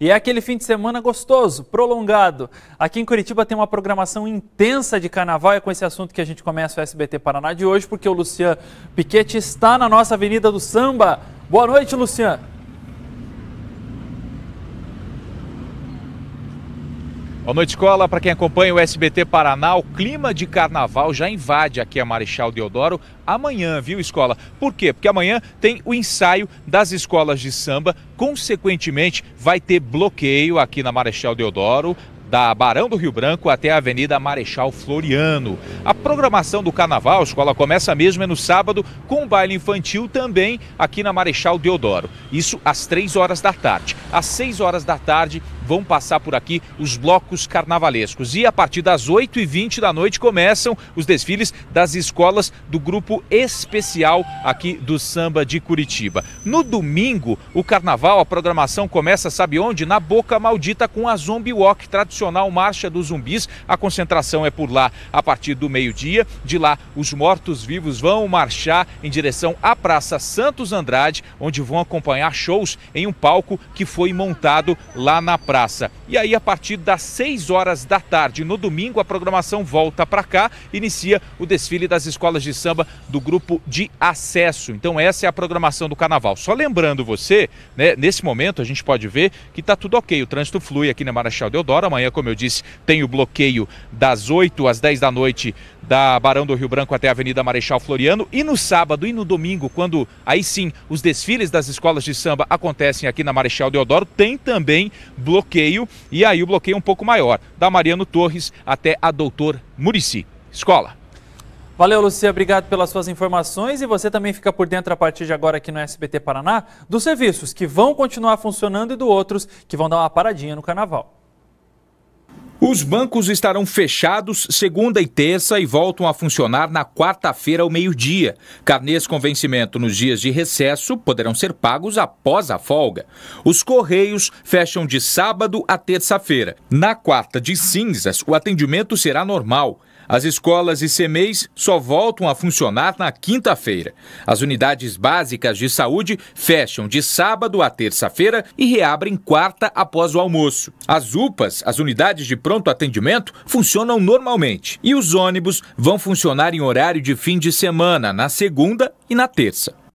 E é aquele fim de semana gostoso, prolongado. Aqui em Curitiba tem uma programação intensa de carnaval. É com esse assunto que a gente começa o SBT Paraná de hoje, porque o Lucian Piquet está na nossa Avenida do Samba. Boa noite, Lucian. Boa noite, escola. Para quem acompanha o SBT Paraná, o clima de carnaval já invade aqui a Marechal Deodoro amanhã, viu, escola? Por quê? Porque amanhã tem o ensaio das escolas de samba. Consequentemente, vai ter bloqueio aqui na Marechal Deodoro da Barão do Rio Branco até a Avenida Marechal Floriano. A programação do Carnaval, a escola começa mesmo é no sábado, com um baile infantil também aqui na Marechal Deodoro. Isso às 3 horas da tarde. Às 6 horas da tarde vão passar por aqui os blocos carnavalescos. E a partir das 8h20 da noite começam os desfiles das escolas do grupo especial aqui do samba de Curitiba. No domingo, o carnaval, a programação começa, sabe onde? Na Boca Maldita com a Zombie Walk tradicional tradicional Marcha dos Zumbis. A concentração é por lá a partir do meio-dia. De lá, os mortos-vivos vão marchar em direção à Praça Santos Andrade, onde vão acompanhar shows em um palco que foi montado lá na praça. E aí, a partir das 6 horas da tarde, no domingo, a programação volta para cá, inicia o desfile das escolas de samba do grupo de acesso. Então, essa é a programação do carnaval. Só lembrando você, né, nesse momento a gente pode ver que está tudo ok, o trânsito flui aqui na Marechal Deodoro. Amanhã, como eu disse, tem o bloqueio das 8 às 10 da noite da Barão do Rio Branco até a Avenida Marechal Floriano. E no sábado e no domingo, quando aí sim os desfiles das escolas de samba acontecem aqui na Marechal Deodoro, tem também bloqueio. E aí o bloqueio é um pouco maior, da Mariano Torres até a Doutor Murici. Escola. Valeu, Lucia, obrigado pelas suas informações e você também fica por dentro a partir de agora aqui no SBT Paraná dos serviços que vão continuar funcionando e do outros que vão dar uma paradinha no carnaval. Os bancos estarão fechados segunda e terça e voltam a funcionar na quarta-feira ao meio-dia. Carnês com vencimento nos dias de recesso poderão ser pagos após a folga. Os correios fecham de sábado a terça-feira. Na quarta de cinzas, o atendimento será normal. As escolas e semeis só voltam a funcionar na quinta-feira. As unidades básicas de saúde fecham de sábado a terça-feira e reabrem quarta após o almoço. As UPAs, as unidades de pronto atendimento, funcionam normalmente. E os ônibus vão funcionar em horário de fim de semana, na segunda e na terça.